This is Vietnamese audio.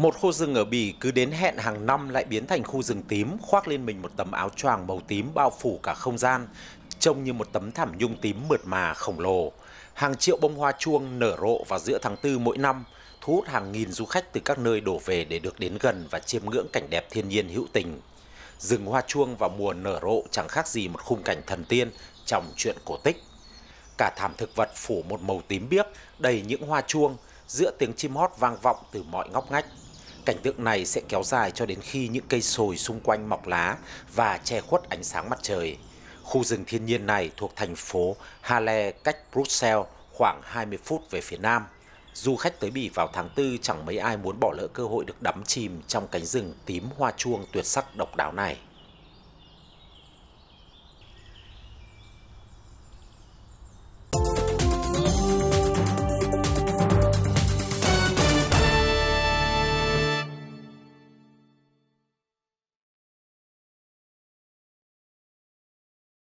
Một khu rừng ở Bỉ cứ đến hẹn hàng năm lại biến thành khu rừng tím, khoác lên mình một tấm áo choàng màu tím bao phủ cả không gian, trông như một tấm thảm nhung tím mượt mà khổng lồ. Hàng triệu bông hoa chuông nở rộ vào giữa tháng 4 mỗi năm, thu hút hàng nghìn du khách từ các nơi đổ về để được đến gần và chiêm ngưỡng cảnh đẹp thiên nhiên hữu tình. Rừng hoa chuông vào mùa nở rộ chẳng khác gì một khung cảnh thần tiên trong chuyện cổ tích. Cả thảm thực vật phủ một màu tím biếc, đầy những hoa chuông, giữa tiếng chim hót vang vọng từ mọi ngóc ngách. Cảnh tượng này sẽ kéo dài cho đến khi những cây sồi xung quanh mọc lá và che khuất ánh sáng mặt trời. Khu rừng thiên nhiên này thuộc thành phố Halle cách Brussels khoảng 20 phút về phía nam. Du khách tới Bỉ vào tháng 4 chẳng mấy ai muốn bỏ lỡ cơ hội được đắm chìm trong cánh rừng tím hoa chuông tuyệt sắc độc đáo này.